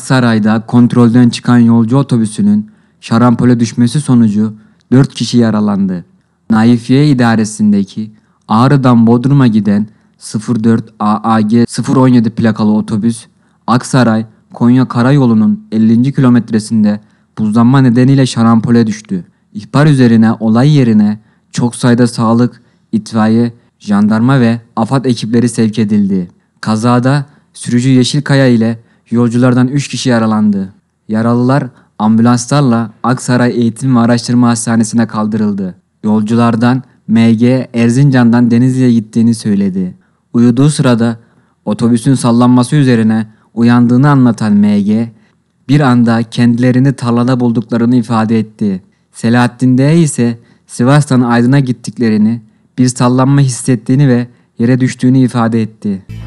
Aksaray'da kontrolden çıkan yolcu otobüsünün şarampole düşmesi sonucu 4 kişi yaralandı. Naifiye idaresindeki Ağrı'dan Bodrum'a giden 04 AAG 017 plakalı otobüs Aksaray Konya Karayolu'nun 50. kilometresinde buzlanma nedeniyle şarampole düştü. İhbar üzerine olay yerine çok sayıda sağlık, itfaiye, jandarma ve AFAD ekipleri sevk edildi. Kazada sürücü Yeşilkaya ile Yolculardan 3 kişi yaralandı. Yaralılar ambulanslarla Aksaray Eğitim ve Araştırma Hastanesi'ne kaldırıldı. Yolculardan MG Erzincan'dan Denizli'ye gittiğini söyledi. Uyuduğu sırada otobüsün sallanması üzerine uyandığını anlatan MG bir anda kendilerini tarlada bulduklarını ifade etti. Selahattin D ise Sivas'tan Aydın'a gittiklerini, bir sallanma hissettiğini ve yere düştüğünü ifade etti.